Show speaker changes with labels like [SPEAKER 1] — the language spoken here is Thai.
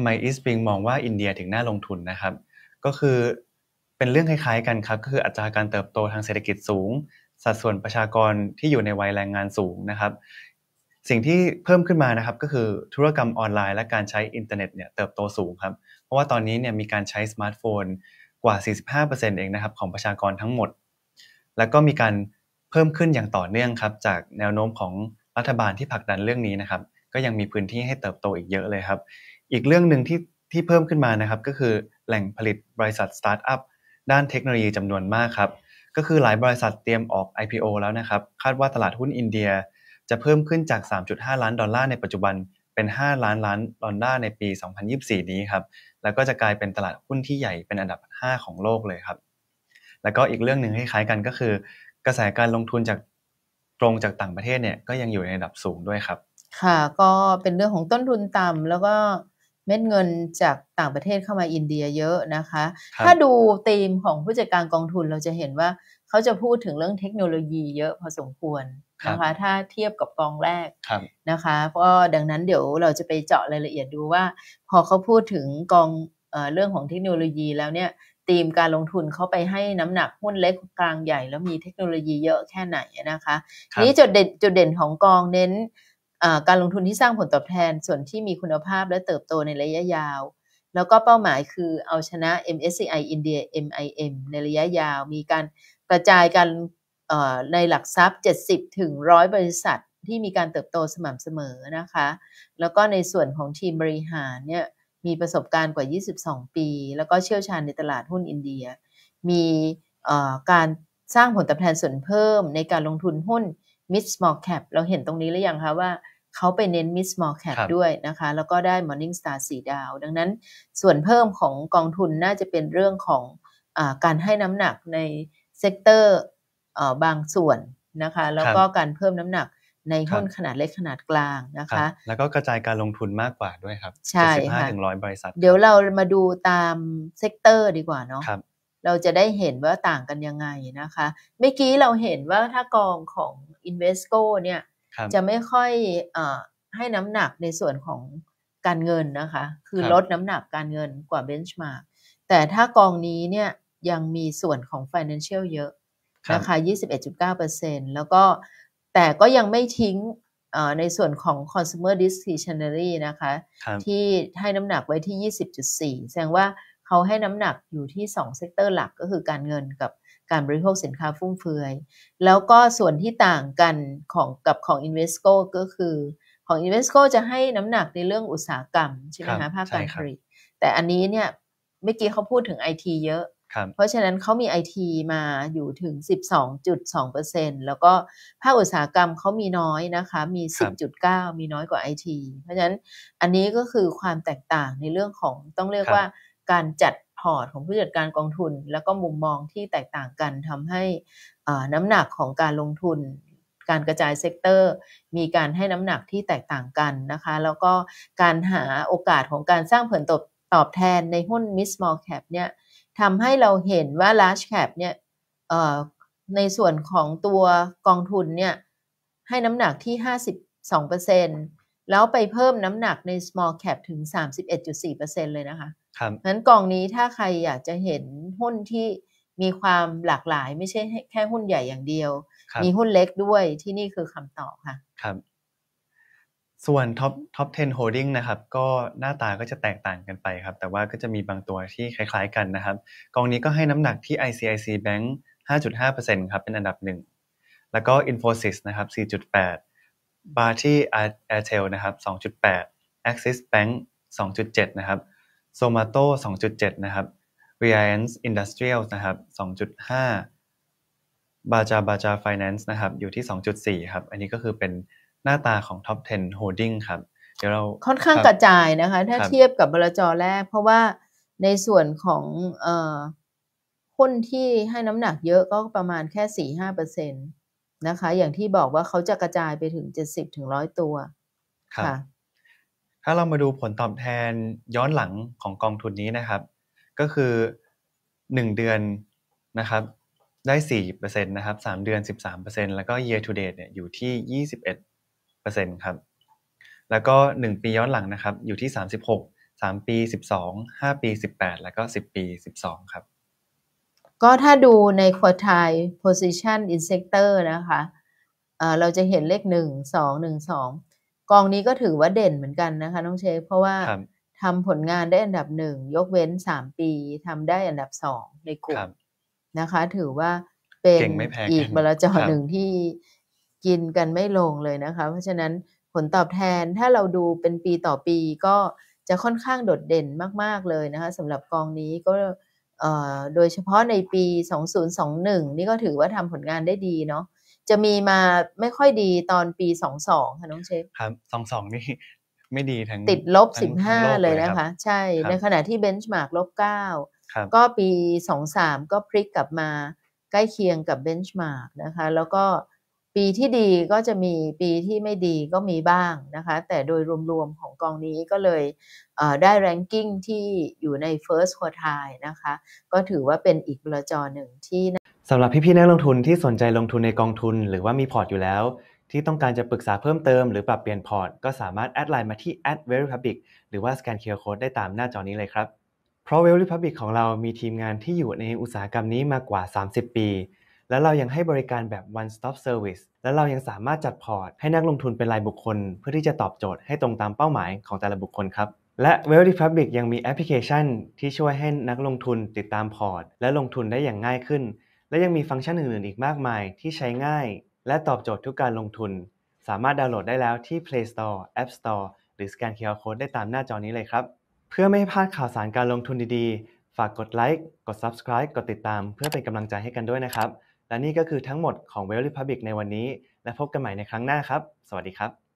[SPEAKER 1] ำไมอีสปริงมองว่าอินเดียถึงน่าลงทุนนะครับ ก็คือเป็นเรื่องคล้ายๆ กันครับ ก็คืออัตราการเติบโตทางเศรษฐกิจสูง สัดส่วนประชากรที่อยู่ในวัยแรงงานสูงนะครับ สิ่งที่เพิ่มขึ้นมานะครับ ก็คือธุรกรรมออนไลน์และการใช้อินเทอร์เน็ตเนี่ยเติบโตสูงครับ เพราะว่าตอนนี้เนี่ยมีการใช้สมาร์ทโฟนกว่า45%เองนะครับของประชากรทั้งหมด แล้วก็มีการเพิ่มขึ้นอย่างต่อเนื่องครับจากแนวโน้มของรัฐบาลที่ผลักดันเรื่องนี้นะครับ ก็ยังมีพื้นที่ให้เติบโตอีกเยอะเลยครับอีกเรื่องหนึ่งที่ที่เพิ่มขึ้นมานะครับ ก็คือแหล่งผลิตบริษัทสตาร์ทอัพด้านเทคโนโลยีจำนวนมากครับ ก็คือหลายบริษัทเตรียมออก IPO แล้วนะครับ คาดว่าตลาดหุ้นอินเดียจะเพิ่มขึ้นจาก 3.5 ล้านดอลลาร์ในปัจจุบัน เป็น 5 ล้านล้านดอลลาร์ในปี 2024 นี้ครับ แล้วก็จะกลายเป็นตลาดหุ้นที่ใหญ่เป็นอันดับ 5 ของโลกเลยครับ แล้วก็อีกเรื่องหนึ่งคล้ายกันก็คือ กระแสการลงทุนจากตรงจากต่างประเทศเนี่ยก็ยังอยู่ในระดับสูงด้วยครับ
[SPEAKER 2] ค่ะก็เป็นเรื่องของต้นทุนต่ำแล้วก็ม็ดเงินจากต่างประเทศเข้ามาอินเดียเยอะนะคะ ถ้าดูธีมของผู้จัดการกองทุนเราจะเห็นว่าเขาจะพูดถึงเรื่องเทคโนโลยีเยอะพอสมควรนะคะ ถ้าเทียบกับกองแรกนะคะก็ดังนั้นเดี๋ยวเราจะไปเจาะรายละเอียดดูว่า พอเขาพูดถึงกองเรื่องของเทคโนโลยีแล้วเนี่ยธีมการลงทุนเขาไปให้น้ำหนักหุ้นเล็กกลางใหญ่ แล้วมีเทคโนโลยีเยอะแค่ไหนนะคะ นี้จุดเด่นจุดเด่นของกองเน้นการลงทุนที่สร้างผลตอบแทนส่วนที่มีคุณภาพและเติบโตในระยะยาว แล้วก็เป้าหมายคือเอาชนะ MSCI India MIM ในระยะยาว มีการกระจายกันในหลักทรัพย์ 70ถึง100 บริษัทที่มีการเติบโตสม่ำเสมอนะคะแล้วก็ในส่วนของทีมบริหารเนี่ยมีประสบการณ์กว่า 22 ปี แล้วก็เชี่ยวชาญในตลาดหุ้นอินเดีย มีการสร้างผลตอบแทนส่วนเพิ่มในการลงทุนหุ้นมิดสมอลแคปเราเห็นตรงนี้หรือยังคะว่า เขาไปเน้นมิดสมอลแคปด้วยนะคะ แล้วก็ได้ morning star สีดาว ดังนั้นส่วนเพิ่มของกองทุนน่าจะเป็นเรื่องของอการให้น้ำหนักในเซกเตอร์บางส่วนนะคะแล้วก็การเพิ่มน้ำหนักในหุ้นขนาดเล็กขนาดกลางนะคะ
[SPEAKER 1] แล้วก็กระจายการลงทุนมากกว่าด้วยครับ ใช่ค่ะถึงร้อยบริษัทเดี
[SPEAKER 2] ๋ยวเรามาดูตามเซกเตอร์ดีกว่าเนาะเราจะได้เห็นว่าต่างกันยังไงนะคะ เมื่อกี้เราเห็นว่าถ้ากองของ i n v e s c o เนี่ยจะไม่ค่อยอให้น้ำหนักในส่วนของการเงินนะคะ คือลดน้ำหนักการเงินกว่าเบนช์มาร์กแต่ถ้ากองนี้เนี่ยยังมีส่วนของ Financial เยอะนะคะ21.9%แล้วก็แต่ก็ยังไม่ทิ้งในส่วนของ consumer discretionary นะคะ ที่ให้น้ำหนักไว้ที่ 20.4 แสดงว่าเขาให้น้ำหนักอยู่ที่ 2เซกเตอร์หลักก็คือการเงินกับการบริโภคสินค้าฟุ่มเฟือยแล้วก็ส่วนที่ต่างกันของกับของ Invesco ก็คือของ Invesco จะให้น้ำหนักในเรื่องอุตสาหกรรม ใช่ไหมคะภาคการผลิตแต่อันนี้เนี่ยเมื่อกี้เขาพูดถึง IT เยอะ เพราะฉะนั้นเขามี IT มาอยู่ถึง 12.2%แล้วก็ภาคอุตสาหกรรมเขามีน้อยนะคะมี10.9มีน้อยกว่า IT เพราะฉะนั้นอันนี้ก็คือความแตกต่างในเรื่องของต้องเรียกว่าการจัดพอร์ตของผู้จัดการกองทุน แล้วก็มุมมองที่แตกต่างกันทำให้น้ำหนักของการลงทุน การกระจายเซกเตอร์มีการให้น้ำหนักที่แตกต่างกันนะคะ แล้วก็การหาโอกาสของการสร้างผลตอบตอบแทนในหุ้น m i s Small Cap เนี่ยทำให้เราเห็นว่า Large Cap เนี่ยในส่วนของตัวกองทุนเนี่ยให้น้ำหนักที่ 52%แล้วไปเพิ่มน้ำหนักใน Small Cap ถึง 31.4%เลยนะคะครับนั้นกองนี้ถ้าใครอยากจะเห็นหุ้นที่มีความหลากหลาย ไม่ใช่แค่หุ้นใหญ่อย่างเดียว มีหุ้นเล็กด้วยที่นี่คือคำตอบค่ะ
[SPEAKER 1] ครับ ส่วนท็อปท็อป 10 holding นะครับ ก็หน้าตาก็จะแตกต่างกันไปครับ แต่ว่าก็จะมีบางตัวที่คล้าย ๆ กันนะครับกองนี้ก็ให้น้ำหนักที่ ICIC Bank 5.5%ครับเป็นอันดับหนึ่ง แล้วก็ Infosys นะครับ4.8 b a r t y Airtel นะครับ 2.8 Axis Bank 2.7 นะครับง o m a t o 2.7 นะครับ Reliance Industrial นะครับ2.5บาจาบาจา Finance นะครับ อยู่ที่ 2.4 ครับ อันนี้ก็คือเป็นหน้าตาของ Top 10 Holding ครับเดี๋ยวเราค่อนข้างกระจ
[SPEAKER 2] ายนะคะ ถ้าเทียบกับบลจแรก เพราะว่าในส่วนของเอ่อหุ้นที่ให้น้ำหนักเยอะก็ประมาณแค่ 4-5เปอร์เซ็นต์นะคะ อย่างที่บอกว่าเขาจะกระจายไปถึง 70-100 ตัว
[SPEAKER 1] ค่ะถ้าเรามาดูผลตอบแทนย้อนหลังของกองทุนนี้นะครับ ก็คือ 1 เดือนนะครับได้4%นะครับ 3 เดือน 13%แล้วก็ year to date เนี่ยอยู่ที่ 21%ครับ แล้วก็ 1 ปีย้อนหลังนะครับ อยู่ที่ 36 3ปี 12 5ปี 18 แล้วก็ 10 ปี 12 ครับ
[SPEAKER 2] ก็ถ้าดูใน quartile position in sector นะคะเเราจะเห็นเลข1 2 1 2กองนี้ก็ถือว่าเด่นเหมือนกันนะคะน้องเชฟเพราะว่าทำผลงานได้อันดับหนึ่งยกเว้นสามปีทำได้อันดับสองในกลุ่มนะคะ ถือว่าเป็นอีกบรจอหนึ่งที่กินกันไม่ลงเลยนะคะ เพราะฉะนั้นผลตอบแทนถ้าเราดูเป็นปีต่อปีก็จะค่อนข้างโดดเด่นมาก ๆเลยนะคะสำหรับกองนี้ก็โดยเฉพาะในปี2021นี่ก็ถือว่าทำผลงานได้ดีเนาะจะมีมาไม่ค่อยดีตอนปีสองสองค่ะ น้องเชฟ
[SPEAKER 1] ครับสองสองนี่ไม่ดีทั้ง ติดลบสิบห้าเลยนะคะ ใ
[SPEAKER 2] ช่ ในขณะที่เบนช์มาร์กลบเก้าก็ปีสองสามก็พลิกกลับมาใกล้เคียงกับเบนช์มาร์กนะคะ แล้วก็ปีที่ดีก็จะมีปีที่ไม่ดีก็มีบ้างนะคะ แต่โดยรวมๆ ของกองนี้ก็เลยได้แรงกิ้งที่อยู่ใน First Quartile นะคะ ก็ถือว่าเป็นอีกบรจอหนึ่งที่
[SPEAKER 1] สำหรับพี่ๆนักลงทุนที่สนใจลงทุนในกองทุน หรือว่ามีพอร์ตอยู่แล้ว ที่ต้องการจะปรึกษาเพิ่มเติมหรือปรับเปลี่ยนพอร์ต ก็สามารถแอดไลน์มาที่ a d v e r y p u b l i c หรือว่าสแกนเคอร์โคดได้ตามหน้าจอนี้เลยครับเพราะ v e r y p u b l i c ของเรามีทีมงานที่อยู่ในอุตสาหกรรมนี้มากกว่า 30 ปี และเรายังให้บริการแบบ one stop service และเรายังสามารถจัดพอร์ต ให้นักลงทุนเป็นรายบุคคล เพื่อที่จะตอบโจทย์ให้ตรงตามเป้าหมายของแต่ละบุคคลครับ และ w e l l Republic ยังมีแอปพลิเคชัน ที่ช่วยให้นักลงทุนติดตามพอร์ต และลงทุนได้อย่างง่ายขึ้นและยังมีฟังก์ชันอื่นๆ อีกมากมายที่ใช้ง่าย และตอบโจทย์ทุกการลงทุน สามารถดาวน์โหลดได้แล้วที่ Play Store App Store หรือสแกน QR Code ได้ตามหน้าจอนี้เลยครับ เพื่อไม่ให้พลาดข่าวสารการลงทุนดีๆ ฝากกดไลค์กด Subscribe กดติดตามเพื่อเป็นกำลังใจให้กันด้วยนะครับ และนี่ก็คือทั้งหมดของ w e l l Republic ในวันนี้ และพบกันใหม่ในครั้งหน้าครับ สวัสดีครับ